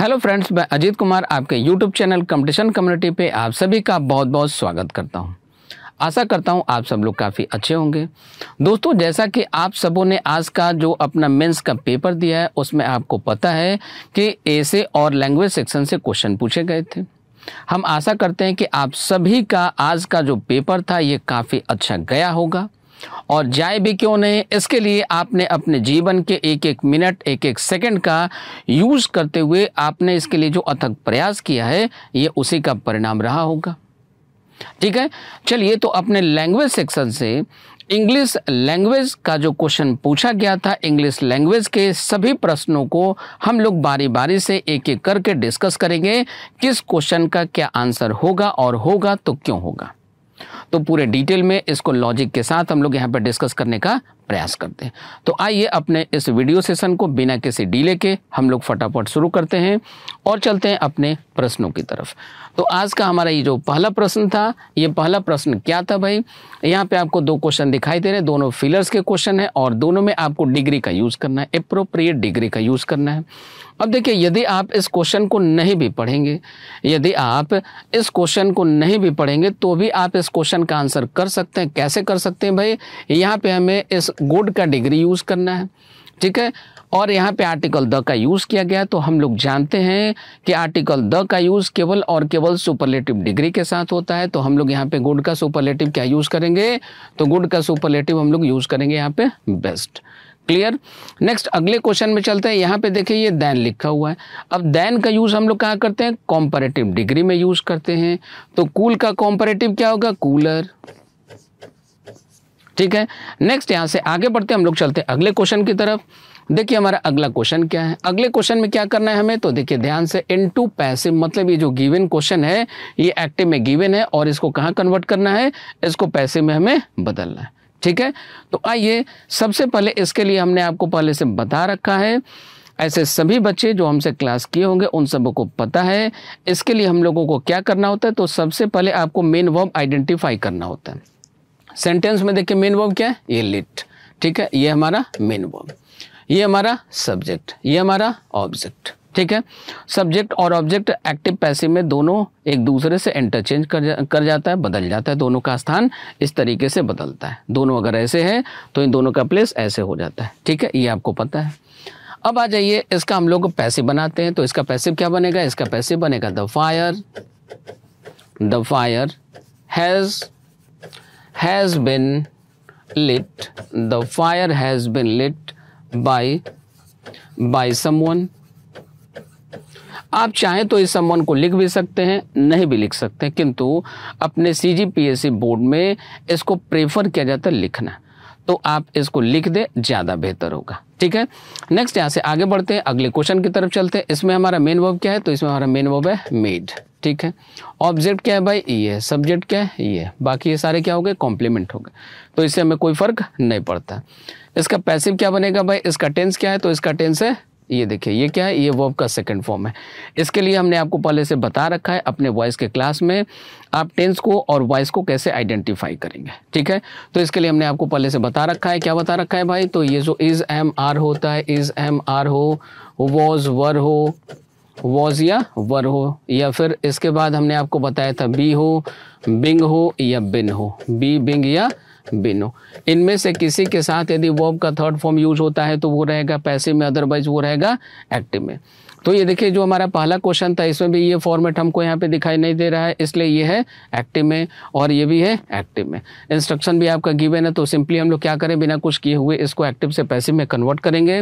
hello friends मैं अजीत कुमार आपके YouTube channel competition community पे आप सभी का बहुत बहुत स्वागत करता हूँ आशा करता हूँ आप सब लोग काफ़ी अच्छे होंगे दोस्तों जैसा कि आप सबों ने आज का जो अपना मेंस का पेपर दिया है उसमें आपको पता है कि ऐसे और लैंग्वेज सेक्शन से क्वेश्चन पूछे गए थे हम आशा करते हैं कि आप सभी का आज का जो पेपर था ये काफ़ी अच्छा गया होगा और जाए भी क्यों नहीं इसके लिए आपने अपने जीवन के एक एक मिनट एक एक सेकंड का यूज़ करते हुए आपने इसके लिए जो अथक प्रयास किया है ये उसी का परिणाम रहा होगा ठीक है चलिए तो अपने लैंग्वेज सेक्शन से इंग्लिश लैंग्वेज का जो क्वेश्चन पूछा गया था इंग्लिश लैंग्वेज के सभी प्रश्नों को हम लोग बारी बारी से एक एक करके डिस्कस करेंगे किस क्वेश्चन का क्या आंसर होगा और होगा तो क्यों होगा तो पूरे डिटेल में इसको लॉजिक के साथ हम लोग यहाँ पर डिस्कस करने का प्रयास करते हैं तो आइए अपने इस वीडियो सेशन को बिना किसी डीले के हम लोग फटाफट शुरू करते हैं और चलते हैं अपने प्रश्नों की तरफ तो आज का हमारा ये जो पहला प्रश्न था ये पहला प्रश्न क्या था भाई यहाँ पे आपको दो क्वेश्चन दिखाई दे रहे हैं दोनों फिलर्स के क्वेश्चन है और दोनों में आपको डिग्री का यूज़ करना है अप्रोप्रिएट डिग्री का यूज़ करना है अब देखिए यदि आप इस क्वेश्चन को नहीं भी पढ़ेंगे यदि आप इस क्वेश्चन को नहीं भी पढ़ेंगे तो भी आप इस क्वेश्चन का आंसर कर सकते हैं कैसे कर सकते हैं भाई यहाँ पे हमें इस गुड का डिग्री यूज़ करना है ठीक है और यहाँ पे आर्टिकल द का यूज़ किया गया तो हम लोग जानते हैं कि आर्टिकल द का यूज़ केवल और केवल सुपरलेटिव डिग्री के साथ होता है तो हम लोग यहाँ पे गुड का सुपरलेटिव क्या यूज़ करेंगे तो गुड का सुपरलेटिव हम लोग यूज़ करेंगे यहाँ पे बेस्ट क्लियर नेक्स्ट अगले क्वेश्चन में चलते हैं यहाँ पे देखिए ये दैन लिखा हुआ है अब दैन का यूज़ हम लोग कहाँ करते हैं कॉम्परेटिव डिग्री में यूज़ करते हैं तो कूल cool का कॉम्परेटिव क्या होगा कूलर ठीक है नेक्स्ट यहाँ से आगे बढ़ते हम लोग चलते हैं अगले क्वेश्चन की तरफ देखिए हमारा अगला क्वेश्चन क्या है अगले क्वेश्चन में क्या करना है हमें तो देखिए ध्यान से इन टू पैसिव मतलब ये जो गिवन क्वेश्चन है ये एक्टिव में गिवन है और इसको कहाँ कन्वर्ट करना है इसको पैसे में हमें बदलना है ठीक है तो आइए सबसे पहले इसके लिए हमने आपको पहले से बता रखा है ऐसे सभी बच्चे जो हमसे क्लास किए होंगे उन सब को पता है इसके लिए हम लोगों को क्या करना होता है तो सबसे पहले आपको मेन वर्ब आइडेंटिफाई करना होता है सेंटेंस में देखिए मेन वर्ब क्या है ये लिट ठीक है ये हमारा मेन वर्ब ये हमारा सब्जेक्ट ये हमारा ऑब्जेक्ट ठीक है सब्जेक्ट और ऑब्जेक्ट एक्टिव पैसिव में दोनों एक दूसरे से इंटरचेंज कर जा, कर जाता है बदल जाता है दोनों का स्थान इस तरीके से बदलता है दोनों अगर ऐसे है तो इन दोनों का प्लेस ऐसे हो जाता है ठीक है ये आपको पता है अब आ जाइए इसका हम लोग पैसे बनाते हैं तो इसका पैसिव क्या बनेगा इसका पैसिव बनेगा the fire the fire has has been lit the fire has been lit by by someone आप चाहें तो इस समवन को लिख भी सकते हैं नहीं भी लिख सकते किंतु अपने C G P S C board में इसको प्रेफर किया जाता है लिखना तो आप इसको लिख दे ज़्यादा बेहतर होगा ठीक है नेक्स्ट यहाँ से आगे बढ़ते हैं अगले क्वेश्चन की तरफ चलते हैं इसमें हमारा मेन वर्ब क्या है तो इसमें हमारा मेन वर्ब है मेड ठीक है ऑब्जेक्ट क्या है भाई ये e है सब्जेक्ट क्या है ये e बाकी ये सारे क्या हो गए कॉम्प्लीमेंट हो गए तो इससे हमें कोई फर्क नहीं पड़ता इसका पैसिव क्या बनेगा भाई इसका टेंस क्या है तो इसका टेंस है ये देखिए ये क्या है ये वर्ब का सेकंड फॉर्म है इसके लिए हमने आपको पहले से बता रखा है अपने वॉइस के क्लास में आप टेंस को और वॉइस को कैसे आइडेंटिफाई करेंगे ठीक है तो इसके लिए हमने आपको पहले से बता रखा है क्या बता रखा है भाई तो ये जो इज़ एम आर होता है इज़ एम आर हो वॉज वर हो वॉज या वर हो या फिर इसके बाद हमने आपको बताया था बी हो बिंग हो या बिन हो बी बिंग या बिन हो इनमें से किसी के साथ यदि वर्ब का थर्ड फॉर्म यूज होता है तो वो रहेगा पैसे में अदरवाइज वो रहेगा एक्टिव में तो ये देखिए जो हमारा पहला क्वेश्चन था इसमें भी ये फॉर्मेट हमको यहाँ पे दिखाई नहीं दे रहा है इसलिए ये है एक्टिव में और ये भी है एक्टिव में इंस्ट्रक्शन भी आपका गिवन है तो सिंपली हम लोग क्या करें बिना कुछ किए हुए इसको एक्टिव से पैसे में कन्वर्ट करेंगे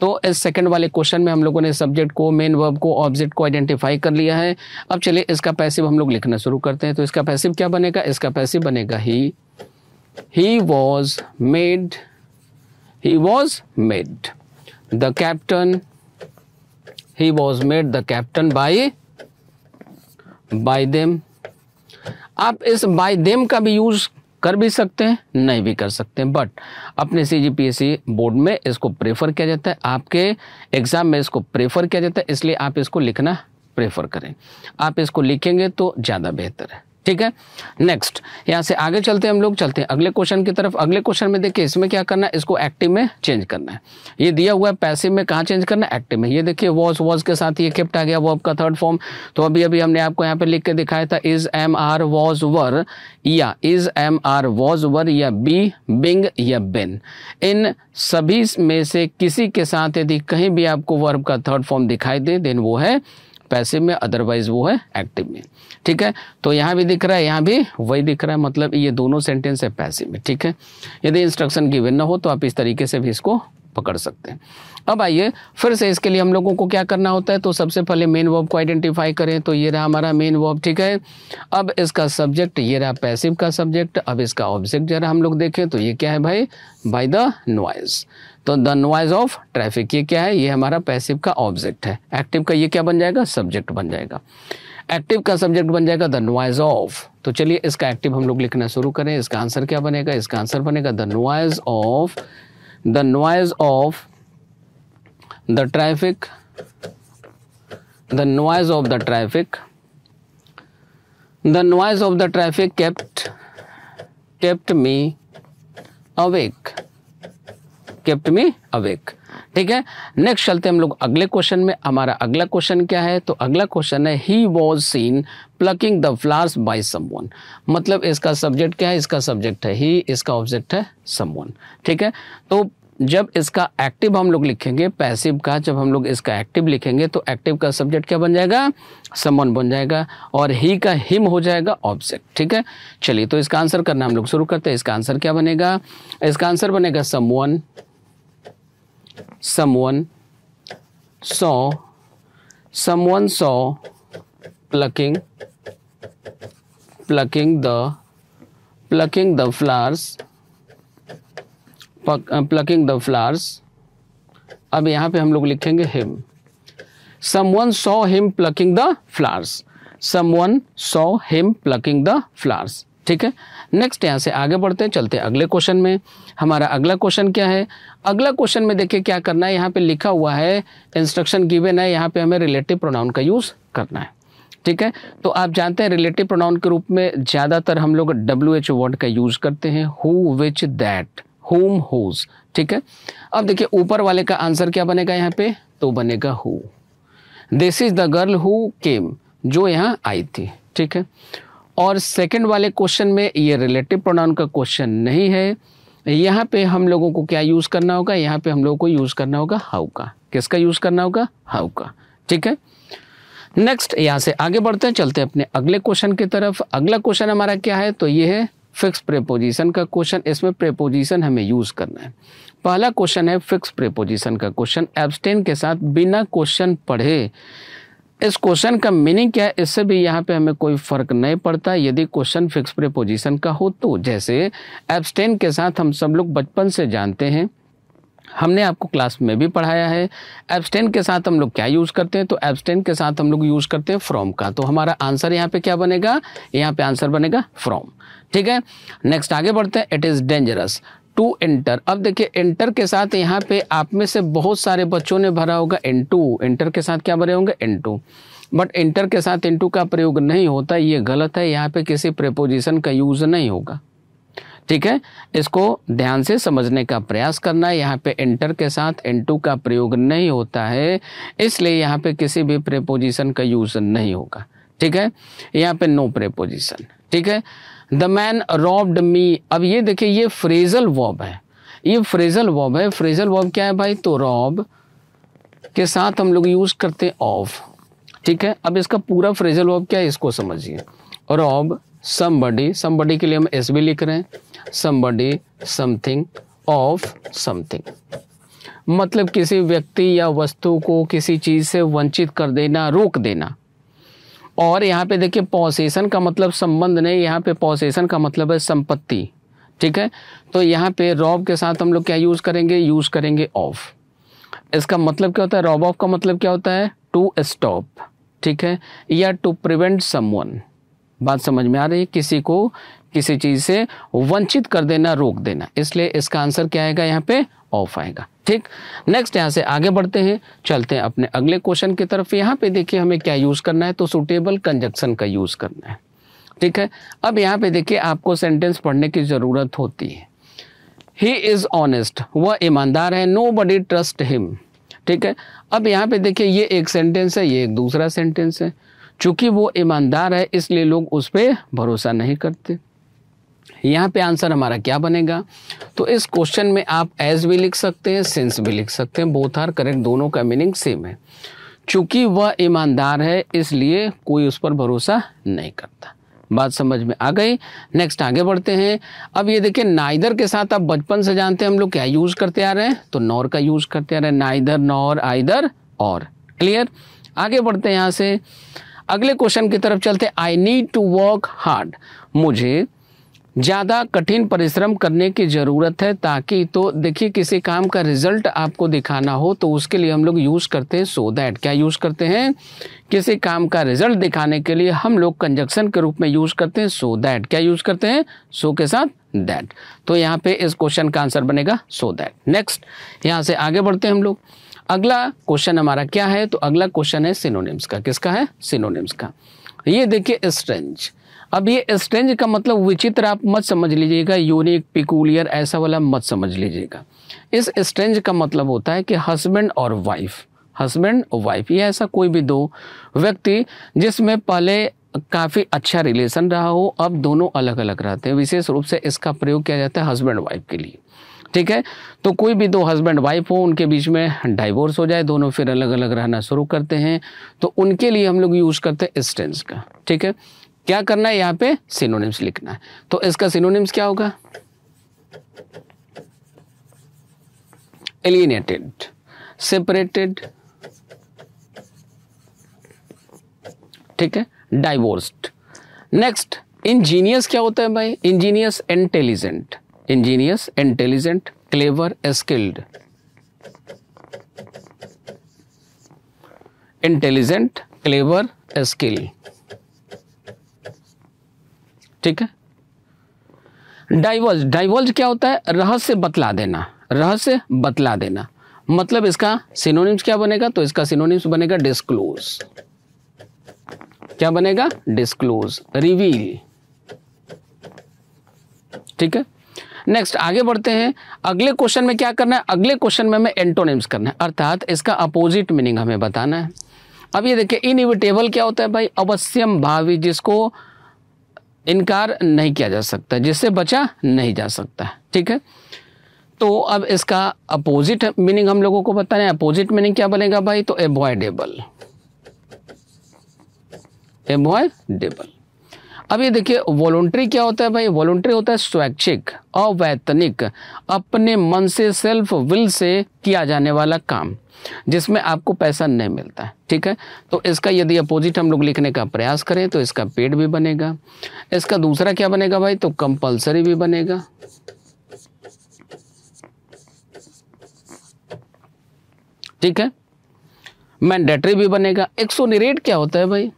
तो इस सेकंड वाले क्वेश्चन में हम लोगों ने सब्जेक्ट को मेन वर्ब को ऑब्जेक्ट को आइडेंटिफाई कर लिया है अब चलिए इसका पैसिव हम लोग लिखना शुरू करते हैं तो इसका पैसिव क्या बनेगा इसका पैसिव बनेगा he he was made he was made the captain he was made the captain by by them आप इस बाय देम का भी यूज कर भी सकते हैं नहीं भी कर सकते हैं बट अपने सी बोर्ड में इसको प्रेफर किया जाता है आपके एग्ज़ाम में इसको प्रेफर किया जाता है इसलिए आप इसको लिखना प्रेफर करें आप इसको लिखेंगे तो ज़्यादा बेहतर है ठीक है नेक्स्ट यहाँ से आगे चलते हैं हम लोग चलते हैं अगले क्वेश्चन की तरफ अगले क्वेश्चन में देखिए इसमें क्या करना है इसको एक्टिव में चेंज करना है ये दिया हुआ है पैसिव में कहाँ चेंज करना है एक्टिव में ये देखिए वॉज वॉज के साथ ये खिप्ट आ गया वो आपका थर्ड फॉर्म तो अभी अभी हमने आपको यहाँ पे लिख के दिखाया था is am are was were या is am are was were या बी बिंग या बिन इन सभी में से किसी के साथ यदि कहीं भी आपको वर्ब का थर्ड फॉर्म दिखाई दे देन वो है पैसिव में अदरवाइज वो है एक्टिव में ठीक है तो यहाँ भी दिख रहा है यहाँ भी वही दिख रहा है मतलब ये दोनों सेंटेंस है पैसे में ठीक है यदि इंस्ट्रक्शन की विन हो तो आप इस तरीके से भी इसको पकड़ सकते हैं अब आइए फिर से इसके लिए हम लोगों को क्या करना होता है तो सबसे पहले मेन वर्ब को आइडेंटिफाई करें तो ये रहा हमारा मेन वर्ब ठीक है अब इसका सब्जेक्ट ये रहा पैसिव का सब्जेक्ट अब इसका ऑब्जेक्ट जरा हम लोग देखें तो ये क्या है भाई बाय द नॉइज तो द नॉइज ऑफ ट्रैफिक ये क्या है ये हमारा पैसिव का ऑब्जेक्ट है एक्टिव का ये क्या बन जाएगा सब्जेक्ट बन जाएगा एक्टिव का सब्जेक्ट बन जाएगा द नॉइज ऑफ तो चलिए इसका एक्टिव हम लोग लिखना शुरू करें इसका आंसर क्या बनेगा इसका आंसर बनेगा the noise of the noise of the traffic the noise of the traffic the noise of the traffic kept kept me awake kept me awake ठीक है नेक्स्ट चलते हम लोग अगले क्वेश्चन में हमारा अगला क्वेश्चन क्या है तो अगला क्वेश्चन है he was seen plucking the flowers by someone मतलब इसका सब्जेक्ट क्या है इसका सब्जेक्ट है ही इसका ऑब्जेक्ट है समवन ठीक है तो जब इसका एक्टिव हम लोग लिखेंगे पैसिव का जब हम लोग इसका एक्टिव लिखेंगे तो एक्टिव का सब्जेक्ट क्या बन जाएगा समवन बन जाएगा और ही का हिम हो जाएगा ऑब्जेक्ट ठीक है चलिए तो इसका आंसर करना हम लोग शुरू करते हैं इसका आंसर क्या बनेगा इसका आंसर बनेगा someone someone saw someone saw plucking plucking the plucking the flowers plucking the flowers अब यहाँ पे हम लोग लिखेंगे him someone saw him plucking the flowers someone saw him plucking the flowers ठीक है नेक्स्ट यहाँ से आगे बढ़ते हैं चलते हैं अगले क्वेश्चन में हमारा अगला क्वेश्चन क्या है अगला क्वेश्चन में देखिए क्या करना है यहाँ पे लिखा हुआ है इंस्ट्रक्शन गिवन है यहाँ पे हमें रिलेटिव प्रोनाउन का यूज़ करना है ठीक है तो आप जानते हैं रिलेटिव प्रोनाउन के रूप में ज़्यादातर हम लोग डब्ल्यू एच वर्ड का यूज़ करते हैं who which that whom whose ठीक है अब देखिए ऊपर वाले का आंसर क्या बनेगा यहाँ पे तो बनेगा who this is the girl who came जो यहाँ आई थी ठीक है और सेकंड वाले क्वेश्चन में ये रिलेटिव प्रोनाउन का क्वेश्चन नहीं है यहाँ पे हम लोगों को क्या यूज़ करना होगा यहाँ पे हम लोगों को यूज़ करना होगा हाउ का किसका यूज़ करना होगा हाउ का ठीक है नेक्स्ट यहाँ से आगे बढ़ते हैं चलते हैं अपने अगले क्वेश्चन की तरफ अगला क्वेश्चन हमारा क्या है तो ये है फिक्स प्रेपोजिशन का क्वेश्चन इसमें प्रेपोजिशन हमें यूज़ करना है पहला क्वेश्चन है फिक्स प्रेपोजिशन का क्वेश्चन एब्सटेन के साथ बिना क्वेश्चन पढ़े इस क्वेश्चन का मीनिंग क्या है इससे भी यहाँ पे हमें कोई फर्क नहीं पड़ता यदि क्वेश्चन फिक्स प्रीपोजिशन का हो तो जैसे एब्सटेन के साथ हम सब लोग बचपन से जानते हैं हमने आपको क्लास में भी पढ़ाया है एब्सटेन के साथ हम लोग क्या यूज़ करते हैं तो एब्सटेन के साथ हम लोग यूज़ करते हैं फ्रॉम का तो हमारा आंसर यहाँ पे क्या बनेगा यहाँ पे आंसर बनेगा फ्रॉम ठीक है नेक्स्ट आगे बढ़ते हैं it is dangerous to enter अब देखिए एंटर के साथ यहाँ पे आप में से बहुत सारे बच्चों ने भरा होगा एन टू एंटर के साथ क्या भरे होंगे एन टू बट एंटर के साथ एन टू का प्रयोग नहीं होता ये गलत है यहाँ पे किसी प्रेपोजिशन का यूज़ नहीं होगा ठीक है इसको ध्यान से समझने का प्रयास करना है यहाँ पे एंटर के साथ एन टू का प्रयोग नहीं होता है इसलिए यहाँ पे किसी भी प्रेपोजिशन का यूज़ नहीं होगा ठीक है यहाँ पे नो प्रेपोजिशन ठीक है द मैन रॉब्ड मी अब ये देखिए ये फ्रेजल वॉब है ये फ्रेजल वॉब है फ्रेजल वॉब क्या है भाई तो रॉब के साथ हम लोग यूज़ करते हैं ऑफ ठीक है अब इसका पूरा फ्रेजल वॉब क्या है इसको समझिए रॉब समबडी समबडी के लिए हम एस भी लिख रहे हैं समबडी समथिंग ऑफ समथिंग मतलब किसी व्यक्ति या वस्तु को किसी चीज़ से वंचित कर देना रोक देना और यहाँ पे देखिए पॉसेसन का मतलब संबंध नहीं यहाँ पे पॉसेसन का मतलब है संपत्ति ठीक है तो यहाँ पे रॉब के साथ हम लोग क्या यूज़ करेंगे यूज़ करेंगे ऑफ इसका मतलब क्या होता है रॉब ऑफ का मतलब क्या होता है टू स्टॉप ठीक है या टू प्रिवेंट समवन बात समझ में आ रही है किसी को किसी चीज़ से वंचित कर देना रोक देना इसलिए इसका आंसर क्या आएगा यहाँ पे ऑफ आएगा ठीक नेक्स्ट यहाँ से आगे बढ़ते हैं चलते हैं अपने अगले क्वेश्चन की तरफ यहाँ पे देखिए हमें क्या यूज़ करना है तो सुटेबल कंजक्शन का यूज़ करना है ठीक है अब यहाँ पे देखिए आपको सेंटेंस पढ़ने की ज़रूरत होती है ही इज़ ऑनेस्ट वह ईमानदार है नो बडी ट्रस्ट हिम ठीक है अब यहाँ पे देखिए ये एक सेंटेंस है ये एक दूसरा सेंटेंस है चूंकि वो ईमानदार है इसलिए लोग उस पर भरोसा नहीं करते यहाँ पे आंसर हमारा क्या बनेगा तो इस क्वेश्चन में आप एज भी लिख सकते हैं सिंस भी लिख सकते हैं बोथ आर करेक्ट दोनों का मीनिंग सेम है चूंकि वह ईमानदार है इसलिए कोई उस पर भरोसा नहीं करता बात समझ में आ गई नेक्स्ट आगे बढ़ते हैं अब ये देखिए नाइदर के साथ आप बचपन से जानते हैं हम लोग क्या यूज करते आ रहे हैं तो नॉर का यूज करते आ रहे हैं नाइदर नॉर आइदर और क्लियर आगे बढ़ते हैं यहां से अगले क्वेश्चन की तरफ चलते I need to work hard मुझे ज़्यादा कठिन परिश्रम करने की ज़रूरत है ताकि तो देखिए किसी काम का रिजल्ट आपको दिखाना हो तो उसके लिए हम लोग यूज़ करते हैं सो दैट क्या यूज़ करते हैं किसी काम का रिजल्ट दिखाने के लिए हम लोग कंजक्शन के रूप में यूज़ करते हैं सो दैट क्या यूज़ करते हैं सो के साथ दैट तो यहाँ पे इस क्वेश्चन का आंसर बनेगा सो दैट नेक्स्ट यहाँ से आगे बढ़ते हैं हम लोग अगला क्वेश्चन हमारा क्या है तो अगला क्वेश्चन है सिनोनिम्स का किसका है सिनोनिम्स का ये देखिए स्ट्रेंज अब ये स्ट्रेंज का मतलब विचित्र आप मत समझ लीजिएगा यूनिक पिकुलियर ऐसा वाला मत समझ लीजिएगा इस स्ट्रेंज का मतलब होता है कि हस्बैंड और वाइफ हस्बैंड और वाइफ ये ऐसा कोई भी दो व्यक्ति जिसमें पहले काफ़ी अच्छा रिलेशन रहा हो अब दोनों अलग अलग रहते हैं विशेष रूप से इसका प्रयोग किया जाता है हस्बैंड वाइफ के लिए ठीक है तो कोई भी दो हस्बैंड वाइफ हो उनके बीच में डाइवोर्स हो जाए दोनों फिर अलग अलग रहना शुरू करते हैं तो उनके लिए हम लोग यूज़ करते हैं स्टेंस का ठीक है क्या करना है यहां पे सिनोनिम्स लिखना है तो इसका सिनोनिम्स क्या होगा एलिनेटेड सेपरेटेड ठीक है डाइवोर्स्ड नेक्स्ट इंजीनियस क्या होता है भाई ingenious intelligent ingenious intelligent clever skilled intelligent clever skill ठीक है डाइवर्ज डाइवर्ज क्या होता है रहस्य बतला देना रहस्य बतला देना मतलब इसका सिनोनिम्स क्या बनेगा तो इसका सिनोनिम्स बनेगा डिस्क्लोज क्या बनेगा डिस्क्लोज रिवील ठीक है नेक्स्ट आगे बढ़ते हैं अगले क्वेश्चन में क्या करना है अगले क्वेश्चन में हमें एंटोनिम्स करना है अर्थात इसका अपोजिट मीनिंग हमें बताना है अब ये देखिए इनइविटेबल क्या होता है भाई अवश्यम भावी जिसको इनकार नहीं किया जा सकता जिससे बचा नहीं जा सकता ठीक है तो अब इसका अपोजिट मीनिंग हम लोगों को बता रहे हैं अपोजिट मीनिंग क्या बनेगा भाई तो एवॉयडेबल एवॉयडेबल अब ये देखिए वॉलंट्री क्या होता है भाई वॉलंट्री होता है स्वैच्छिक अवैतनिक अपने मन से सेल्फ विल से किया जाने वाला काम जिसमें आपको पैसा नहीं मिलता है ठीक है तो इसका यदि अपोजिट हम लोग लिखने का प्रयास करें तो इसका पेड भी बनेगा इसका दूसरा क्या बनेगा भाई तो कंपल्सरी भी बनेगा ठीक है मैंडेटरी भी बनेगा एक क्या होता है भाई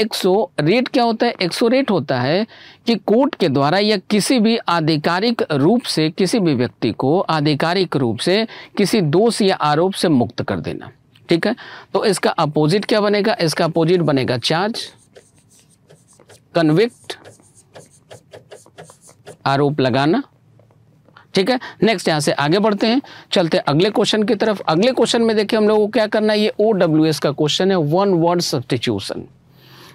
एक्सो रेट क्या होता है एक्सो रेट होता है कि कोर्ट के द्वारा या किसी भी आधिकारिक रूप से किसी भी व्यक्ति को आधिकारिक रूप से किसी दोष या आरोप से मुक्त कर देना ठीक है तो इसका अपोजिट क्या बनेगा इसका अपोजिट बनेगा चार्ज कन्विक्ट आरोप लगाना ठीक है नेक्स्ट यहां से आगे बढ़ते हैं चलते हैं अगले क्वेश्चन की तरफ अगले क्वेश्चन में देखिए हम लोगों को क्या करना है ये ओ डब्ल्यू एस का क्वेश्चन है one word substitution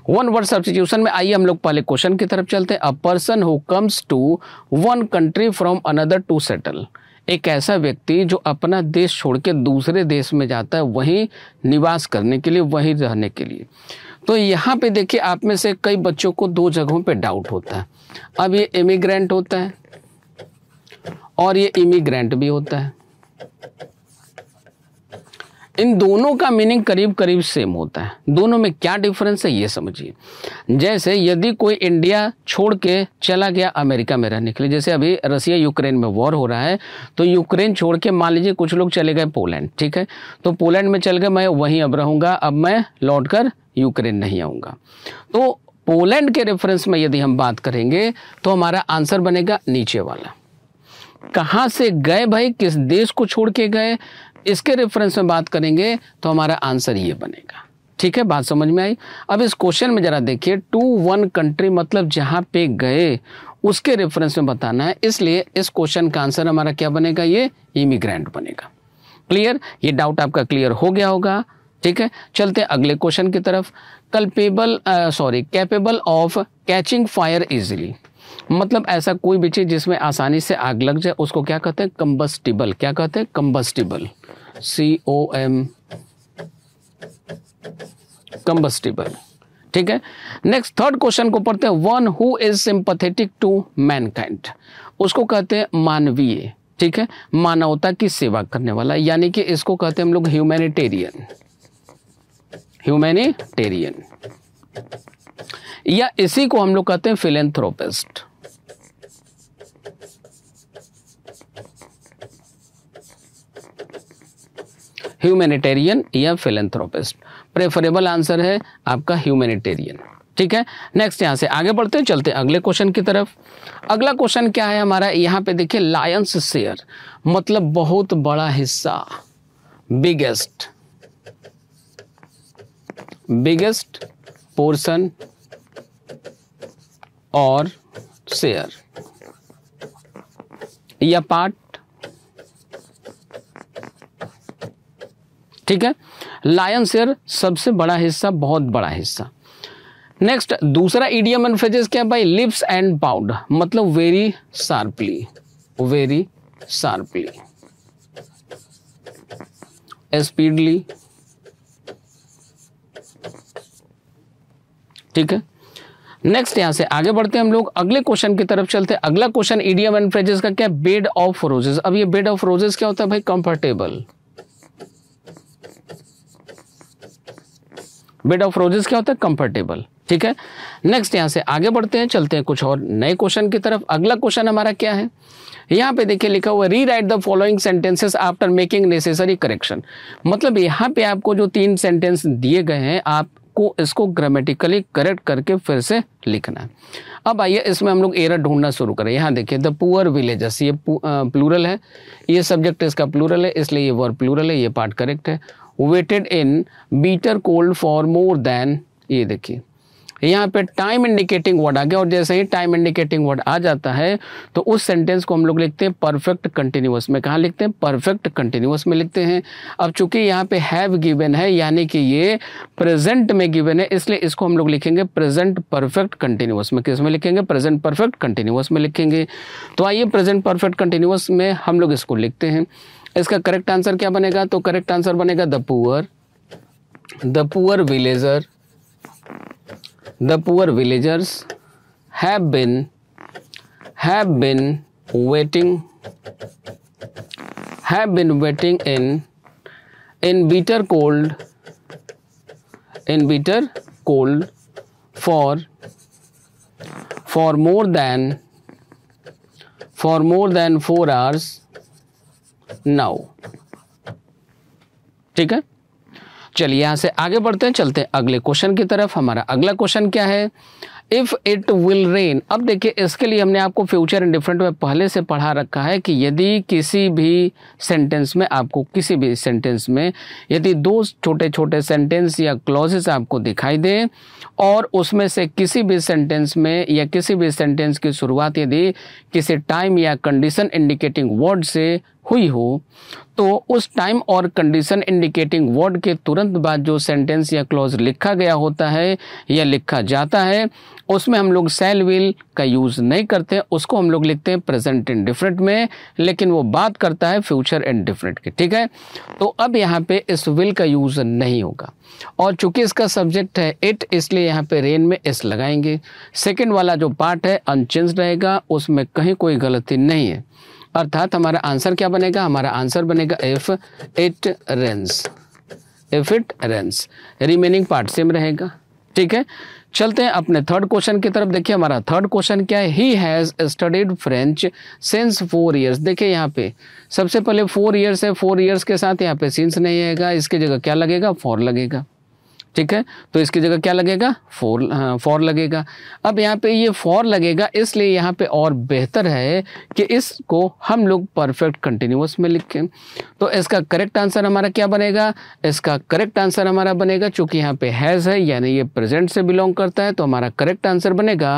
one word substitution में आइए हम लोग पहले क्वेश्चन की तरफ चलते हैं a person who comes to one country from another to settle एक ऐसा व्यक्ति जो अपना देश छोड़ के दूसरे देश में जाता है वहीं निवास करने के लिए वहीं रहने के लिए तो यहाँ पे देखिए आप में से कई बच्चों को दो जगहों पे डाउट होता है अब ये इमिग्रेंट होता है और ये इमिग्रेंट भी होता है इन दोनों का मीनिंग करीब करीब सेम होता है दोनों में क्या डिफरेंस है ये समझिए जैसे यदि कोई इंडिया छोड़ के चला गया अमेरिका में रहने के लिए जैसे अभी रसिया यूक्रेन में वॉर हो रहा है तो यूक्रेन छोड़ के मान लीजिए कुछ लोग चले गए पोलैंड ठीक है तो पोलैंड में चल गए मैं वहीं अब रहूँगा अब मैं लौट कर यूक्रेन नहीं आऊँगा तो पोलैंड के रेफरेंस में यदि हम बात करेंगे तो हमारा आंसर बनेगा नीचे वाला कहाँ से गए भाई किस देश को छोड़ के गए इसके रेफरेंस में बात करेंगे तो हमारा आंसर ये बनेगा ठीक है बात समझ में आई अब इस क्वेश्चन में जरा देखिए टू वन कंट्री मतलब जहाँ पे गए उसके रेफरेंस में बताना है इसलिए इस क्वेश्चन का आंसर हमारा क्या बनेगा ये इमिग्रेंट बनेगा क्लियर ये डाउट आपका क्लियर हो गया होगा ठीक है चलते अगले क्वेश्चन की तरफ culpable sorry capable of catching fire easily मतलब ऐसा कोई भी चीज़ जिसमें आसानी से आग लग जाए उसको क्या कहते हैं कम्बस्टिबल क्या कहते हैं combustible C O M combustible ठीक है नेक्स्ट थर्ड क्वेश्चन को पढ़ते हैं one who is sympathetic to mankind उसको कहते हैं मानवीय ठीक है मानवता की सेवा करने वाला यानी कि इसको कहते हैं हम लोग ह्यूमैनिटेरियन ह्यूमैनिटेरियन या इसी को हम लोग कहते हैं फिलेंथ्रोपिस्ट ह्यूमैनिटेरियन या फिलेंथ्रोपिस्ट प्रेफरेबल आंसर है आपका ह्यूमैनिटेरियन ठीक है नेक्स्ट यहाँ से आगे बढ़ते हैं चलते हैं अगले क्वेश्चन की तरफ अगला क्वेश्चन क्या है हमारा यहाँ पे देखिए लायंस शेयर मतलब बहुत बड़ा हिस्सा बिगेस्ट बिगेस्ट पोर्शन और शेयर या पार्ट ठीक है लायन शेयर सबसे बड़ा हिस्सा बहुत बड़ा हिस्सा नेक्स्ट दूसरा ईडियम एंड फ्रेजेस क्या भाई लिप्स एंड पाउड मतलब very sharply very sharply speedly ठीक है नेक्स्ट यहां से आगे बढ़ते हैं हम लोग अगले क्वेश्चन की तरफ चलते हैं अगला क्वेश्चन ईडियम एंड फ्रेजेस का क्या बेड ऑफ रोजेस अब ये बेड ऑफ रोजेस क्या होता है भाई कंफर्टेबल बेड ऑफ रोजेस क्या होता है कंफर्टेबल ठीक है नेक्स्ट यहाँ से आगे बढ़ते हैं चलते हैं कुछ और नए क्वेश्चन की तरफ अगला क्वेश्चन हमारा क्या है यहाँ पे देखिए लिखा हुआ rewrite the following sentences after making necessary correction मतलब यहाँ पे आपको जो तीन सेंटेंस दिए गए हैं आप को इसको ग्रामेटिकली करेक्ट करके फिर से लिखना है अब आइए इसमें हम लोग एरर ढूंढना शुरू करें यहाँ देखिए द पुअर विलेजेस ये प्लूरल है ये सब्जेक्ट इसका प्लूरल है इसलिए ये वर्ड प्लूरल है ये पार्ट करेक्ट है waited in bitter cold for more than ये देखिए यहाँ पे टाइम इंडिकेटिंग वर्ड आ गया और जैसे ही टाइम इंडिकेटिंग वर्ड आ जाता है तो उस सेंटेंस को हम लोग लिखते हैं परफेक्ट कंटिन्यूस में कहाँ लिखते हैं परफेक्ट कंटिन्यूस में लिखते हैं अब चूंकि यहाँ पे हैव गिवन है यानी कि ये प्रेजेंट में गिवन है इसलिए इसको हम लोग लिखेंगे प्रेजेंट परफेक्ट कंटिन्यूस में किस में लिखेंगे प्रेजेंट परफेक्ट कंटिन्यूस में लिखेंगे तो आइए प्रेजेंट परफेक्ट कंटिन्यूस में हम लोग इसको लिखते हैं इसका करेक्ट आंसर क्या बनेगा तो करेक्ट आंसर बनेगा the poor the poor villager the poor villagers have been have been waiting have been waiting in in bitter cold in bitter cold for for more than for more than four hours now ठीक है चलिए यहां से आगे बढ़ते हैं चलते हैं अगले क्वेश्चन की तरफ हमारा अगला क्वेश्चन क्या है इफ़ इट विल रेन अब देखिए इसके लिए हमने आपको फ्यूचर इन डिफरेंट में पहले से पढ़ा रखा है कि यदि किसी भी सेंटेंस में आपको किसी भी सेंटेंस में यदि दो छोटे छोटे सेंटेंस या क्लॉजेस आपको दिखाई दें और उसमें से किसी भी सेंटेंस में या किसी भी सेंटेंस की शुरुआत यदि किसी टाइम या कंडीशन इंडिकेटिंग वर्ड से हुई हो तो उस टाइम और कंडीशन इंडिकेटिंग वर्ड के तुरंत बाद जो सेंटेंस या क्लॉज लिखा गया होता है या लिखा जाता है उसमें हम लोग सेल विल का यूज़ नहीं करते उसको हम लोग लिखते हैं प्रेजेंट इन डिफरेंट में लेकिन वो बात करता है फ्यूचर इन डिफरेंट की ठीक है तो अब यहाँ पे इस विल का यूज़ नहीं होगा और चूंकि इसका सब्जेक्ट है इट इसलिए यहाँ पे रेन में इस लगाएंगे सेकेंड वाला जो पार्ट है अनचेंज रहेगा उसमें कहीं कोई गलती नहीं है अर्थात हमारा आंसर क्या बनेगा हमारा आंसर बनेगा if it rains if it rains remaining part same रहेगा ठीक है चलते हैं अपने थर्ड क्वेश्चन की तरफ देखिए हमारा थर्ड क्वेश्चन क्या है he has studied French since four years देखिए यहाँ पे सबसे पहले फोर ईयर्स है फोर ईयर्स के साथ यहाँ पे सिंस नहीं आएगा इसकी जगह क्या लगेगा फोर लगेगा ठीक है तो इसकी जगह क्या लगेगा फोर फॉर हाँ, लगेगा अब यहाँ पे ये फॉर लगेगा इसलिए यहाँ पे और बेहतर है कि इसको हम लोग परफेक्ट कंटिन्यूस में लिखें तो इसका करेक्ट आंसर हमारा क्या बनेगा इसका करेक्ट आंसर हमारा बनेगा चूंकि यहाँ पे हैज़ है यानी ये प्रेजेंट से बिलोंग करता है तो हमारा करेक्ट आंसर बनेगा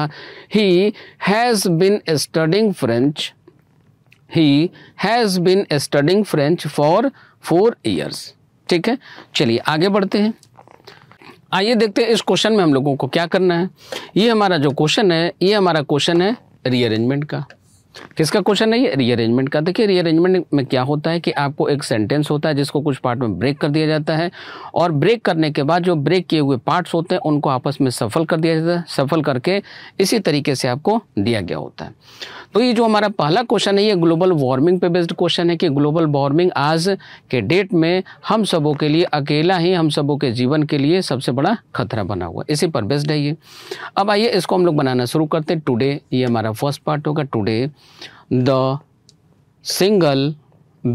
he has been studying French he has been studying French for four years ठीक है चलिए आगे बढ़ते हैं आइए देखते हैं इस क्वेश्चन में हम लोगों को क्या करना है ये हमारा जो क्वेश्चन है ये हमारा क्वेश्चन है रीअरेंजमेंट का किसका क्वेश्चन है ये रीअरेंजमेंट का देखिए रीअरेंजमेंट में क्या होता है कि आपको एक सेंटेंस होता है जिसको कुछ पार्ट में ब्रेक कर दिया जाता है और ब्रेक करने के बाद जो ब्रेक किए हुए पार्ट्स होते हैं उनको आपस में सफल कर दिया जाता है सफल करके इसी तरीके से आपको दिया गया होता है तो ये जो हमारा पहला क्वेश्चन है ये ग्लोबल वार्मिंग पे बेस्ड क्वेश्चन है कि ग्लोबल वार्मिंग आज के डेट में हम सबों के लिए अकेला ही हम सबों के जीवन के लिए सबसे बड़ा खतरा बना हुआ इसी पर बेस्ड है ये अब आइए इसको हम लोग बनाना शुरू करते हैं टुडे ये हमारा फर्स्ट पार्ट होगा today the single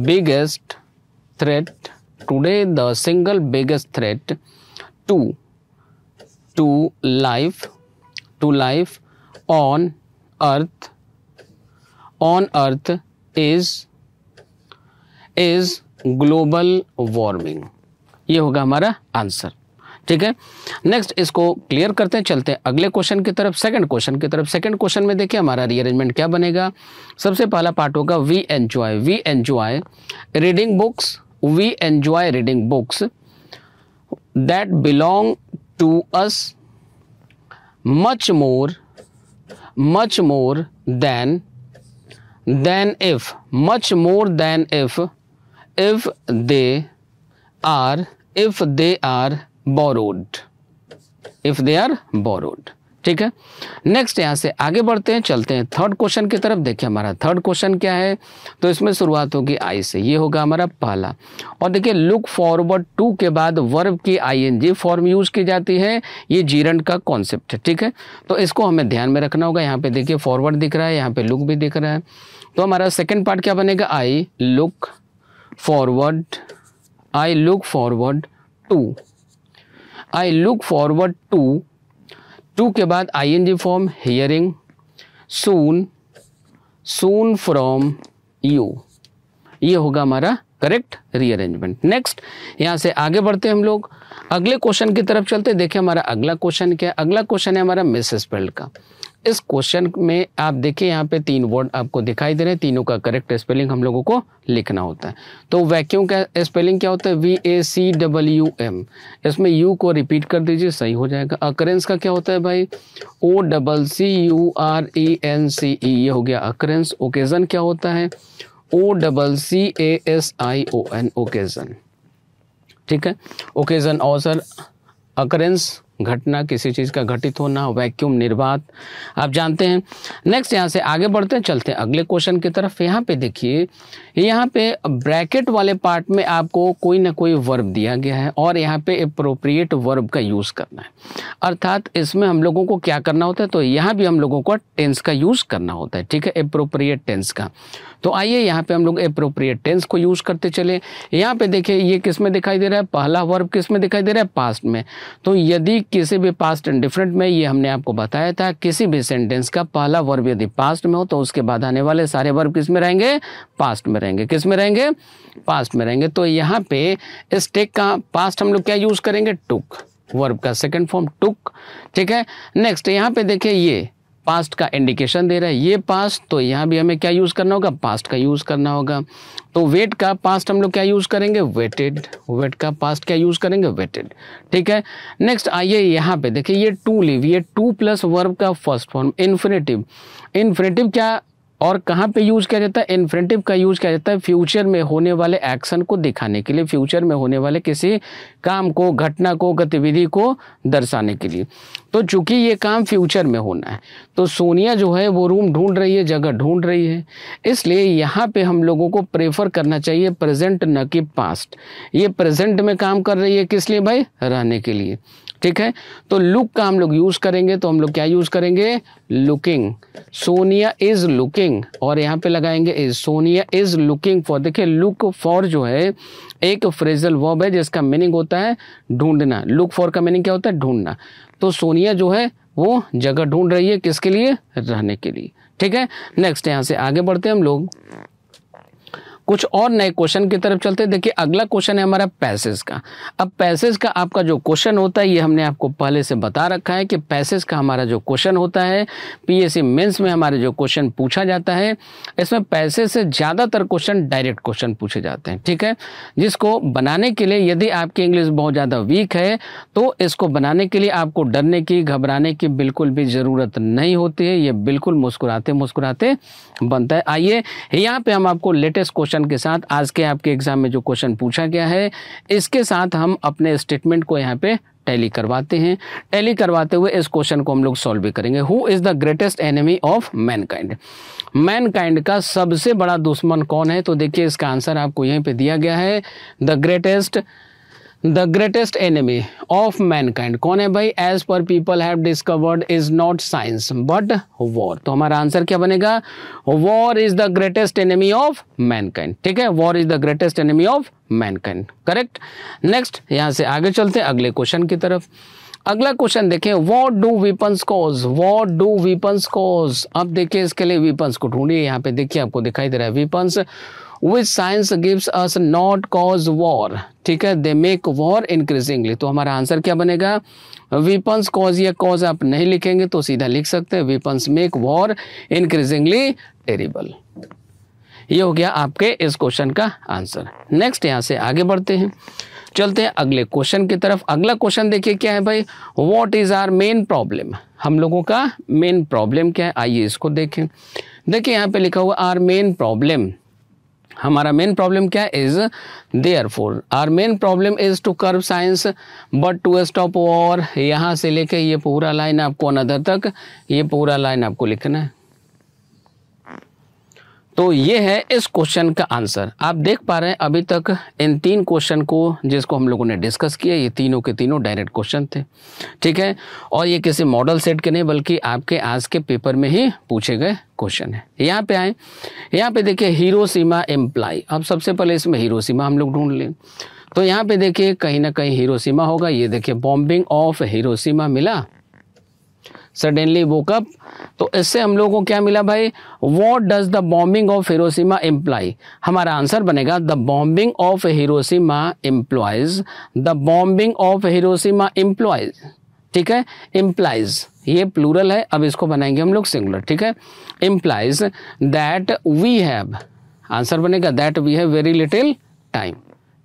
biggest threat today the single biggest threat to to life to life on earth on earth is is global warming ये होगा हमारा आंसर ठीक है नेक्स्ट इसको क्लियर करते हैं चलते हैं अगले क्वेश्चन की तरफ सेकंड क्वेश्चन की तरफ सेकंड क्वेश्चन में देखिए हमारा रीअरेंजमेंट क्या बनेगा सबसे पहला पार्ट होगा we enjoy we enjoy reading books we enjoy reading books that belong to us much more much more than than if much more than if if they are if they are borrowed if they are borrowed ठीक है next यहाँ से आगे बढ़ते हैं चलते हैं third question की तरफ देखिए हमारा थर्ड क्वेश्चन क्या है तो इसमें शुरुआत होगी आई से ये होगा हमारा पहला और देखिए लुक फॉरवर्ड टू के बाद वर्ब की आईएनजी फॉर्म यूज की जाती है ये जीरण का कॉन्सेप्ट है ठीक है तो इसको हमें ध्यान में रखना होगा यहाँ पे देखिए फॉरवर्ड दिख रहा है यहाँ पे लुक भी दिख रहा है तो हमारा सेकेंड पार्ट क्या बनेगा I look forward I look forward to I look forward to to के बाद I N G form hearing soon soon from you ये होगा हमारा करेक्ट रीअरेंजमेंट नेक्स्ट यहां से आगे बढ़ते हम लोग अगले क्वेश्चन की तरफ चलते देखिए हमारा अगला क्वेश्चन क्या है अगला क्वेश्चन है हमारा मिसेस पेल्ड का इस क्वेश्चन में आप देखिए यहाँ पे तीन वर्ड आपको दिखाई दे रहे हैं तीनों का करेक्ट स्पेलिंग हम लोगों को लिखना होता है तो वैक्यूम का स्पेलिंग क्या होता है V A C W M इसमें यू को रिपीट कर दीजिए सही हो जाएगा अक्रेंस का क्या होता है भाई O double C U R E N C E ये हो गया अक्रेंस ओकेजन क्या होता है O double C A S I O N occasion ठीक है ओकेजन और अक्रेंस घटना किसी चीज़ का घटित होना वैक्यूम निर्वात आप जानते हैं नेक्स्ट यहाँ से आगे बढ़ते हैं चलते हैं अगले क्वेश्चन की तरफ यहाँ पे देखिए यहाँ पे ब्रैकेट वाले पार्ट में आपको कोई ना कोई वर्ब दिया गया है और यहाँ पे अप्रोप्रिएट वर्ब का यूज़ करना है अर्थात इसमें हम लोगों को क्या करना होता है तो यहाँ भी हम लोगों को टेंस का यूज़ करना होता है ठीक है अप्रोप्रिएट टेंस का तो आइए यहाँ पे हम लोग अप्रोप्रिएट टेंस को यूज़ करते चले यहाँ पे देखिए ये किस में दिखाई दे रहा है पहला वर्ब किस में दिखाई दे रहा है पास्ट में तो यदि किसी भी पास्ट एंड डिफरेंट में ये हमने आपको बताया था किसी भी सेंटेंस का पहला वर्ब यदि पास्ट में हो तो उसके बाद आने वाले सारे वर्ब किस में रहेंगे पास्ट में रहेंगे किस में रहेंगे पास्ट में रहेंगे तो यहाँ पे इस टेक का पास्ट हम लोग क्या यूज़ करेंगे टुक वर्ब का सेकेंड फॉर्म टुक ठीक है नेक्स्ट यहाँ पे देखिए ये पास्ट का इंडिकेशन दे रहा है ये पास्ट तो यहाँ भी हमें क्या यूज़ करना होगा पास्ट का यूज़ करना होगा तो वेट का पास्ट हम लोग क्या यूज़ करेंगे वेटेड वेट का पास्ट क्या यूज़ करेंगे वेटेड ठीक है नेक्स्ट आइए यहाँ पे देखिए ये टू लिव ये टू प्लस वर्ब का फर्स्ट फॉर्म इन्फिनेटिव इन्फिनेटिव क्या और कहाँ पे यूज़ किया जाता है इन्फ्रेंटिव का यूज़ किया जाता है फ्यूचर में होने वाले एक्शन को दिखाने के लिए फ्यूचर में होने वाले किसी काम को घटना को गतिविधि को दर्शाने के लिए तो चूंकि ये काम फ्यूचर में होना है तो सोनिया जो है वो रूम ढूंढ रही है जगह ढूंढ रही है इसलिए यहाँ पे हम लोगों को प्रेफर करना चाहिए प्रेजेंट न कि पास्ट ये प्रेजेंट में काम कर रही है किस लिए भाई रहने के लिए ठीक है तो लुक का हम लोग यूज़ करेंगे तो हम लोग क्या यूज़ करेंगे लुकिंग सोनिया इज लुकिंग और यहाँ पे लगाएंगे is Sonia is looking for देखिए लुक फॉर जो है एक फ्रेजल वर्ब है जिसका मीनिंग होता है ढूंढना लुक फॉर का मीनिंग क्या होता है ढूंढना तो सोनिया जो है वो जगह ढूंढ रही है किसके लिए रहने के लिए ठीक है नेक्स्ट यहाँ से आगे बढ़ते हैं हम लोग कुछ और नए क्वेश्चन की तरफ चलते देखिए अगला क्वेश्चन है हमारा पैसेज का अब पैसेज का आपका जो क्वेश्चन होता है ये हमने आपको पहले से बता रखा है कि पैसेज का हमारा जो क्वेश्चन होता है पीएससी मेंस में हमारे जो क्वेश्चन पूछा जाता है इसमें पैसेज से ज़्यादातर क्वेश्चन डायरेक्ट क्वेश्चन पूछे जाते हैं ठीक है जिसको बनाने के लिए यदि आपकी इंग्लिश बहुत ज़्यादा वीक है तो इसको बनाने के लिए आपको डरने की घबराने की बिल्कुल भी ज़रूरत नहीं होती है ये बिल्कुल मुस्कुराते मुस्कुराते बनता है आइए यहाँ पर हम आपको लेटेस्ट क्वेश्चन क्वेश्चन के साथ आज के आपके एग्जाम में जो क्वेश्चन पूछा गया है इसके साथ हम अपने स्टेटमेंट को यहाँ पे टैली करवाते हैं टैली करवाते हुए इस क्वेश्चन को हम लोग सॉल्व भी करेंगे who is the greatest enemy of mankind mankind का सबसे बड़ा दुश्मन कौन है तो देखिए इसका आंसर आपको यहीं पे दिया गया है the greatest the greatest enemy of mankind कौन है भाई as per people have discovered is not science but war तो हमारा आंसर क्या बनेगा war is the greatest enemy of mankind ठीक है war is the greatest enemy of mankind correct next यहाँ से आगे चलते हैं अगले क्वेश्चन की तरफ अगला क्वेश्चन देखें what do weapons cause what do weapons cause अब देखिए इसके लिए वीपन्स को ढूंढिए यहाँ पे देखिए आपको दिखाई दे रहा है weapons which science gives us not cause war ठीक है दे मेक वॉर इंक्रीजिंगली तो हमारा आंसर क्या बनेगा वीपन्स कॉज या कॉज आप नहीं लिखेंगे तो सीधा लिख सकते हैं weapons make war increasingly terrible ये हो गया आपके इस क्वेश्चन का आंसर नेक्स्ट यहाँ से आगे बढ़ते हैं चलते हैं अगले क्वेश्चन की तरफ अगला क्वेश्चन देखिए क्या है भाई what is our main problem हम लोगों का मेन प्रॉब्लम क्या है आइए इसको देखें देखिए यहाँ पे लिखा हुआ आर मेन प्रॉब्लम हमारा मेन प्रॉब्लम क्या है is therefore our main problem is to curb science but to stop और यहाँ से लेके ये पूरा लाइन आपको अनदर तक ये पूरा लाइन आपको लिखना है तो ये है इस क्वेश्चन का आंसर आप देख पा रहे हैं अभी तक इन तीन क्वेश्चन को जिसको हम लोगों ने डिस्कस किया ये तीनों के तीनों डायरेक्ट क्वेश्चन थे ठीक है और ये किसी मॉडल सेट के नहीं बल्कि आपके आज के पेपर में ही पूछे गए क्वेश्चन है यहाँ पे आए यहाँ पे देखिए हीरो सीमा एम्प्लाई अब सबसे पहले इसमें हीरो सीमा हम लोग ढूंढ लें तो यहाँ पे देखिए कहीं ना कहीं सीमा होगा ये देखिए बॉम्बिंग ऑफ सीमा मिला सडनली वोकअप तो इससे हम लोगों को क्या मिला भाई what does the bombing of Hiroshima employ हमारा आंसर बनेगा the bombing of Hiroshima employs the bombing of Hiroshima employs ठीक है एम्प्लाइज ये प्लूरल है अब इसको बनाएंगे हम लोग सिंगुलर ठीक है employs that we have answer बनेगा that we have very little time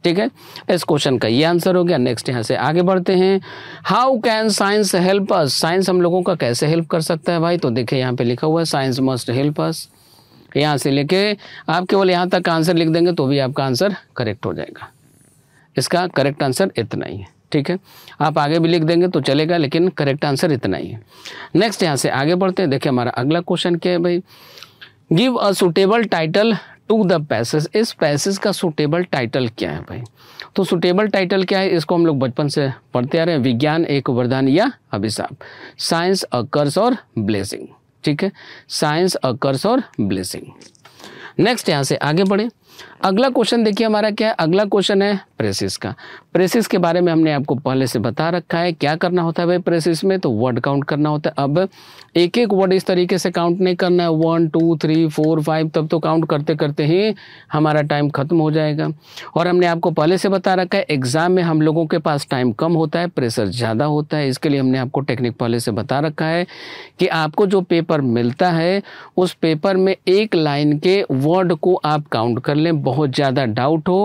ठीक है इस क्वेश्चन का ये आंसर हो गया नेक्स्ट यहाँ से आगे बढ़ते हैं how can science help us science हम लोगों का कैसे हेल्प कर सकता है भाई तो देखिए यहाँ पे लिखा हुआ है साइंस मस्ट हेल्प अस यहाँ से लेके आप केवल यहाँ तक आंसर लिख देंगे तो भी आपका आंसर करेक्ट हो जाएगा इसका करेक्ट आंसर इतना ही है ठीक है आप आगे भी लिख देंगे तो चलेगा लेकिन करेक्ट आंसर इतना ही है नेक्स्ट यहाँ से आगे बढ़ते हैं देखिए हमारा अगला क्वेश्चन क्या है भाई give a suitable title to the passage इस पैसेज का सुटेबल टाइटल क्या है भाई तो सुटेबल टाइटल क्या है इसको हम लोग बचपन से पढ़ते आ रहे हैं विज्ञान एक वरदान या अभिशाप साइंस अकर्स और ब्लेसिंग ठीक है साइंस अकर्स और ब्लेसिंग नेक्स्ट यहाँ से आगे बढ़े अगला क्वेश्चन देखिए हमारा क्या है अगला क्वेश्चन है प्रेसिस का प्रेसिस के बारे में हमने आपको पहले से बता रखा है क्या करना होता है भाई प्रेसिस में तो वर्ड काउंट करना होता है अब एक एक वर्ड इस तरीके से काउंट नहीं करना है one two three four five तब तो काउंट करते करते ही हमारा टाइम खत्म हो जाएगा और हमने आपको पहले से बता रखा है एग्ज़ाम में हम लोगों के पास टाइम कम होता है प्रेशर ज़्यादा होता है इसके लिए हमने आपको टेक्निक पहले से बता रखा है कि आपको जो पेपर मिलता है उस पेपर में एक लाइन के वर्ड को आप काउंट कर लें बहुत ज़्यादा डाउट हो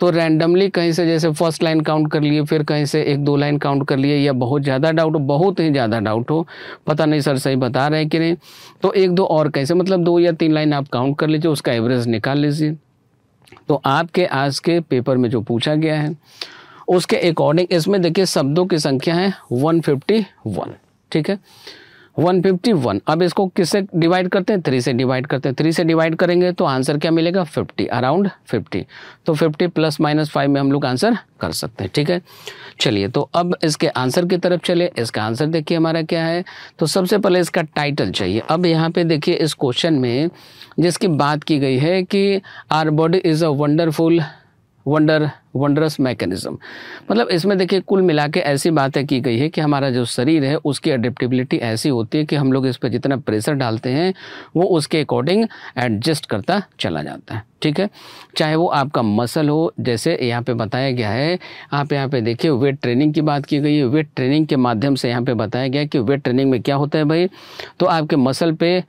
तो रैंडमली कहीं से जैसे फर्स्ट लाइन काउंट कर लिए फिर कहीं से एक दो लाइन काउंट कर लिए या बहुत ज़्यादा डाउट हो बहुत ही ज़्यादा डाउट हो पता नहीं सर सही बता रहे हैं कि नहीं तो एक दो और कैसे मतलब दो या तीन लाइन आप काउंट कर लीजिए उसका एवरेज निकाल लीजिए तो आपके आज के पेपर में जो पूछा गया है उसके अकॉर्डिंग इसमें देखिए शब्दों की संख्या है वन ठीक है 151 अब इसको किससे डिवाइड करते हैं थ्री से डिवाइड करते हैं थ्री से डिवाइड करेंगे तो आंसर क्या मिलेगा 50 अराउंड 50 तो 50 प्लस माइनस फाइव में हम लोग आंसर कर सकते हैं ठीक है चलिए तो अब इसके आंसर की तरफ चले इसका आंसर देखिए हमारा क्या है तो सबसे पहले इसका टाइटल चाहिए अब यहाँ पे देखिए इस क्वेश्चन में जिसकी बात की गई है कि our body is a wonderful wonder wondrous mechanism मतलब इसमें देखिए कुल मिला के ऐसी बातें की गई है कि हमारा जो शरीर है उसकी अडेप्टिबिलिटी ऐसी होती है कि हम लोग इस पर जितना प्रेशर डालते हैं वो उसके अकॉर्डिंग एडजस्ट करता चला जाता है ठीक है चाहे वो आपका मसल हो जैसे यहाँ पे बताया गया है आप यहाँ पे देखिए वेट ट्रेनिंग की बात की गई है वेट ट्रेनिंग के माध्यम से यहाँ पे बताया गया कि वेट ट्रेनिंग में क्या होता है भाई तो आपके मसल पे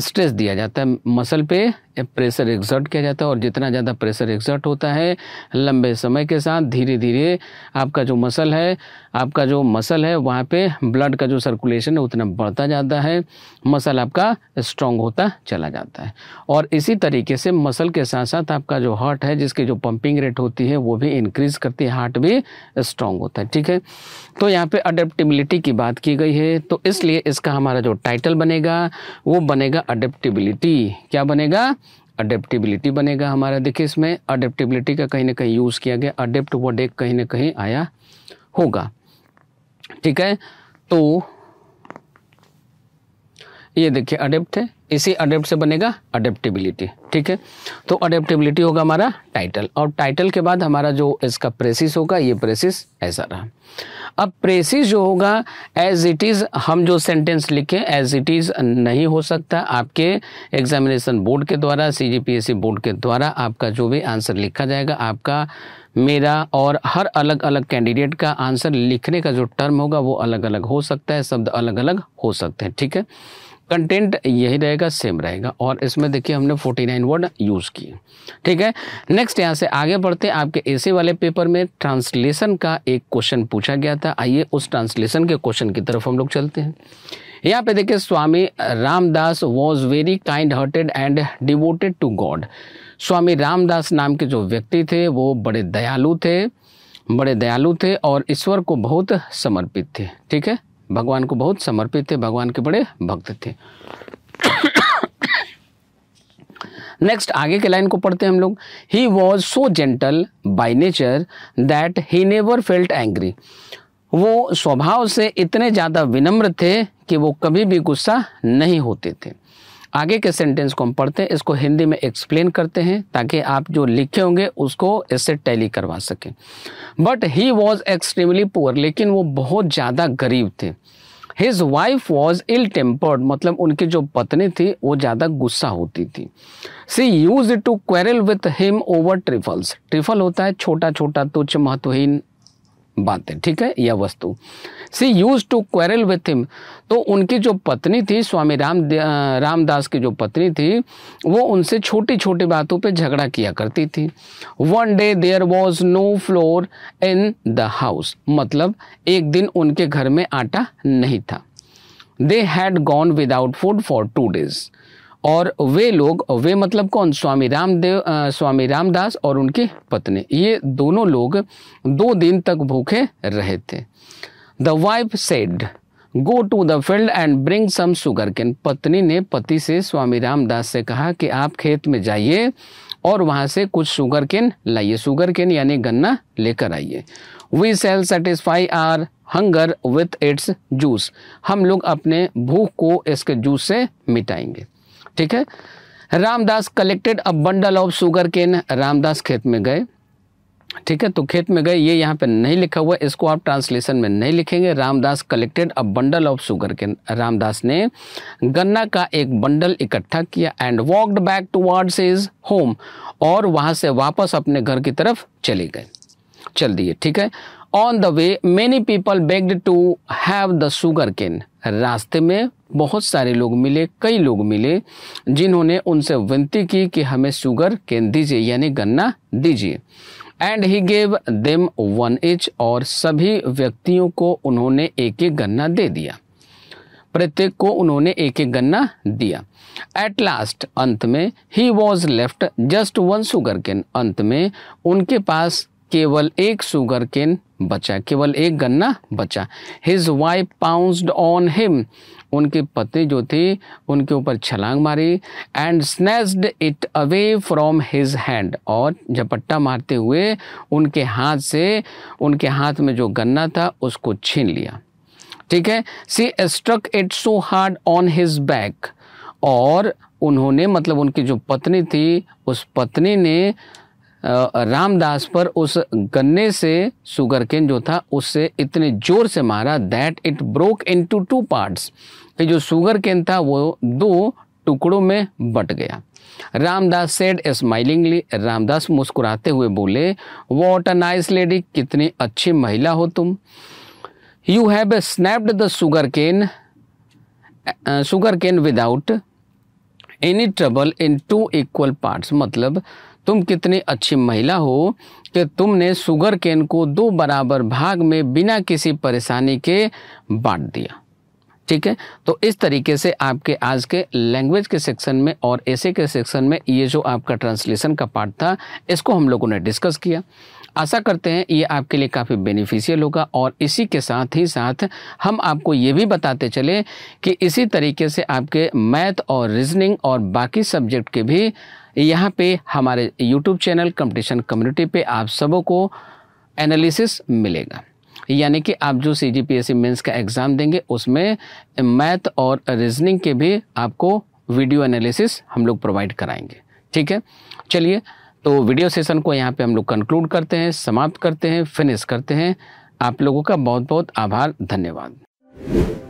स्ट्रेस दिया जाता है मसल पे प्रेशर एग्जर्ट किया जाता है और जितना ज़्यादा प्रेशर एग्जर्ट होता है लंबे समय के साथ धीरे धीरे आपका जो मसल है आपका जो मसल है वहाँ पे ब्लड का जो सर्कुलेशन है उतना बढ़ता जाता है मसल आपका स्ट्रॉन्ग होता चला जाता है और इसी तरीके से मसल के साथ साथ आपका जो हार्ट है जिसकी जो पंपिंग रेट होती है वो भी इंक्रीज़ करती है हार्ट भी स्ट्रॉन्ग होता है ठीक है तो यहाँ पर अडेप्टिबिलिटी की बात की गई है तो इसलिए इसका हमारा जो टाइटल बनेगा वो बनेगा अडेप्टिबिलिटी क्या बनेगा अडेप्टिबिलिटी बनेगा हमारा देखिए इसमें अडेप्टिबिलिटी का कहीं ना कहीं यूज़ किया गया अडेप्ट वर्ड एक कहीं ना कहीं आया होगा ठीक है तो ये देखिए अडेप्ट है इसी अडेप्ट से बनेगा अडेप्टिबिलिटी ठीक है तो अडेप्टिबिलिटी होगा हमारा टाइटल और टाइटल के बाद हमारा जो इसका प्रेसिस होगा ये प्रेसिस ऐसा रहा अब प्रेसिस जो होगा एज इट इज़ हम जो सेंटेंस लिखे एज इट इज़ नहीं हो सकता आपके एग्जामिनेशन बोर्ड के द्वारा सीजीपीएससी बोर्ड के द्वारा आपका जो भी आंसर लिखा जाएगा आपका मेरा और हर अलग अलग कैंडिडेट का आंसर लिखने का जो टर्म होगा वो अलग अलग हो सकता है शब्द अलग अलग हो सकते हैं ठीक है कंटेंट यही रहेगा सेम रहेगा और इसमें देखिए हमने 49 वर्ड यूज़ किए ठीक है नेक्स्ट यहाँ से आगे बढ़ते आपके एसी वाले पेपर में ट्रांसलेशन का एक क्वेश्चन पूछा गया था आइए उस ट्रांसलेशन के क्वेश्चन की तरफ हम लोग चलते हैं यहाँ पे देखिए Swami Ramdas was very kind hearted and devoted to God Swami Ramdas नाम के जो व्यक्ति थे वो बड़े दयालु थे बड़े दयालु थे और ईश्वर को बहुत समर्पित थे ठीक है भगवान को बहुत समर्पित थे भगवान के बड़े भक्त थे नेक्स्ट आगे के लाइन को पढ़ते हैं हम लोग he was so gentle by nature that he never felt angry वो स्वभाव से इतने ज़्यादा विनम्र थे कि वो कभी भी गुस्सा नहीं होते थे आगे के सेंटेंस को हम पढ़ते हैं इसको हिंदी में एक्सप्लेन करते हैं ताकि आप जो लिखे होंगे उसको इससे टैली करवा सकें but he was extremely poor लेकिन वो बहुत ज़्यादा गरीब थे his wife was ill tempered मतलब उनकी जो पत्नी थी वो ज़्यादा गुस्सा होती थी she used to quarrel with him over trifles trifle होता है छोटा छोटा तुच्छ महत्वहीन बातें ठीक है यह वस्तु she used to quarrel with him तो उनकी जो पत्नी थी स्वामी राम रामदास की जो पत्नी थी वो उनसे छोटी छोटी बातों पे झगड़ा किया करती थी one day there was no flour in the house मतलब एक दिन उनके घर में आटा नहीं था they had gone without food for two days और वे लोग वे मतलब कौन स्वामी रामदेव स्वामी रामदास और उनकी पत्नी ये दोनों लोग दो दिन तक भूखे रहे थे the wife said go to the field and bring some sugar cane पत्नी ने पति से स्वामी रामदास से कहा कि आप खेत में जाइए और वहाँ से कुछ शुगर केन लाइए शुगर केन यानी गन्ना लेकर आइए we shall satisfy our hunger with its juice हम लोग अपने भूख को इसके जूस से मिटाएंगे ठीक है Ramdas collected a bundle of sugar cane Ramdas खेत में गए ठीक है तो खेत में गए ये यहाँ पे नहीं लिखा हुआ इसको आप ट्रांसलेशन में नहीं लिखेंगे Ramdas collected a bundle of sugar cane Ramdas ने गन्ना का एक बंडल इकट्ठा किया and walked back towards his home और वहां से वापस अपने घर की तरफ चले गए चल दिए ठीक है on the way many people begged to have the sugar cane रास्ते में बहुत सारे लोग मिले कई लोग मिले जिन्होंने उनसे विनती की कि हमें शुगर केन दीजिए यानी गन्ना दीजिए and he gave them one each और सभी व्यक्तियों को उन्होंने एक एक गन्ना दे दिया प्रत्येक को उन्होंने एक एक गन्ना दिया एट लास्ट अंत में he was left just one sugar cane अंत में उनके पास केवल एक शुगर केन बचा केवल एक गन्ना बचा his wife pounced on him उनकी पत्नी जो थी उनके ऊपर छलांग मारी and snatched it away from his hand और झपट्टा मारते हुए उनके हाथ से उनके हाथ में जो गन्ना था उसको छीन लिया ठीक है she struck it so hard on his back और उन्होंने मतलब उनकी जो पत्नी थी उस पत्नी ने रामदास पर उस गन्ने से शुगर केन जो था उससे इतने जोर से मारा that it broke in two parts कि जो शुगर केन था वो दो टुकड़ों में बट गया रामदास सेड स्माइलिंगली रामदास मुस्कुराते हुए बोले वॉट अ नाइस लेडी कितनी अच्छी महिला हो तुम you have snapped the sugar cane sugar cane without any trouble in two equal parts मतलब तुम कितनी अच्छी महिला हो कि तुमने शुगर केन को दो बराबर भाग में बिना किसी परेशानी के बांट दिया ठीक है तो इस तरीके से आपके आज के लैंग्वेज के सेक्शन में और ऐसे के सेक्शन में ये जो आपका ट्रांसलेशन का पार्ट था इसको हम लोगों ने डिस्कस किया आशा करते हैं ये आपके लिए काफ़ी बेनिफिशियल होगा और इसी के साथ ही साथ हम आपको ये भी बताते चले कि इसी तरीके से आपके मैथ और रीजनिंग और बाकी सब्जेक्ट के भी यहाँ पे हमारे यूट्यूब चैनल कंपटीशन कम्युनिटी पे आप सबों को एनालिसिस मिलेगा यानी कि आप जो सी जी पी एस सी का एग्ज़ाम देंगे उसमें मैथ और रीजनिंग के भी आपको वीडियो एनालिसिस हम लोग प्रोवाइड कराएंगे ठीक है चलिए तो वीडियो सेशन को यहाँ पे हम लोग कंक्लूड करते हैं समाप्त करते हैं फिनिश करते हैं आप लोगों का बहुत बहुत आभार धन्यवाद